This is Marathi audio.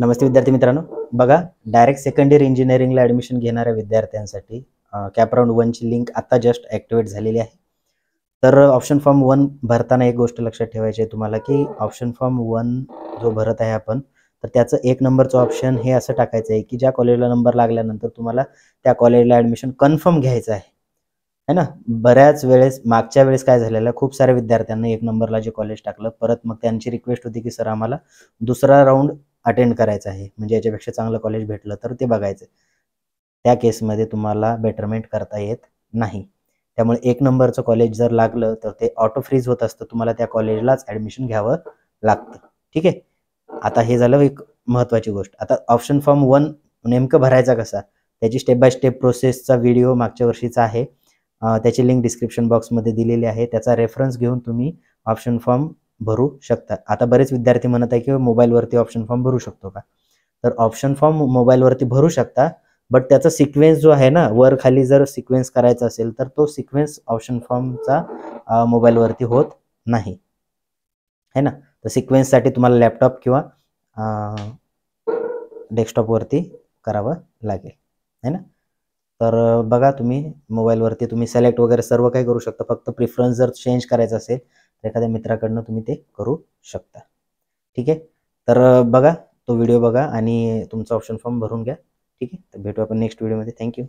नमस्ते विद्यार्थी मित्रांनो बघा डायरेक्ट सेकंड इयर इंजिनिअरिंगला ॲडमिशन घेणाऱ्या विद्यार्थ्यांसाठी कॅप वनची लिंक आता जस्ट ॲक्टिवेट झालेली आहे तर ऑप्शन फॉर्म वन भरताना एक गोष्ट लक्षात ठेवायची आहे तुम्हाला की ऑप्शन फॉर्म वन जो भरत आहे आपण तर त्याचं एक नंबरचं ऑप्शन हे असं टाकायचं आहे की ज्या कॉलेजला नंबर लागल्यानंतर तुम्हाला त्या कॉलेजला ॲडमिशन कन्फर्म घ्यायचं आहे है ना बऱ्याच वेळेस मागच्या वेळेस काय झालेलं खूप साऱ्या विद्यार्थ्यांना एक नंबरला जे कॉलेज टाकलं परत मग त्यांची रिक्वेस्ट होती की सर आम्हाला दुसरा राऊंड अटेंड करायचं आहे म्हणजे याच्यापेक्षा चांगलं कॉलेज भेटलं तर ते बघायचं त्या केसमध्ये तुम्हाला बेटरमेंट करता येत नाही त्यामुळे एक नंबरचं कॉलेज जर लागलं तर ते ऑटो फ्रीज होत असतं तुम्हाला त्या कॉलेजलाच ऍडमिशन घ्यावं लागतं ठीक आहे आता हे झालं एक महत्त्वाची गोष्ट आता ऑप्शन फॉर्म वन नेमकं भरायचा कसा त्याची स्टेप बाय स्टेप प्रोसेसचा व्हिडिओ मागच्या वर्षीचा आहे त्याची लिंक डिस्क्रिप्शन बॉक्समध्ये दिलेली आहे त्याचा रेफरन्स घेऊन तुम्ही ऑप्शन फॉर्म भरू शकता आता बरेच विद्यार्थी म्हणत आहे की मोबाईलवरती ऑप्शन फॉर्म भरू शकतो का तर ऑप्शन फॉर्म मोबाईलवरती भरू शकता बट त्याचा सिक्वेन्स जो आहे ना वर खाली जर सिक्वेन्स करायचा असेल तर तो सिक्वेन्स ऑप्शन फॉर्मचा मोबाईलवरती होत नाही है ना तर सिक्वेन्ससाठी तुम्हाला लॅपटॉप किंवा डेस्कटॉपवरती करावं लागेल है ना तर बघा तुम्ही मोबाईलवरती तुम्ही सिलेक्ट वगैरे सर्व काही करू शकता फक्त प्रिफरन्स जर चेंज करायचा असेल तर एखाद्या मित्राकडनं तुम्ही ते करू शकता ठीक आहे तर बघा तो व्हिडिओ बघा आणि तुमचा ऑप्शन फॉर्म भरून घ्या ठीक आहे तर भेटू आपण नेक्स्ट व्हिडिओमध्ये थँक्यू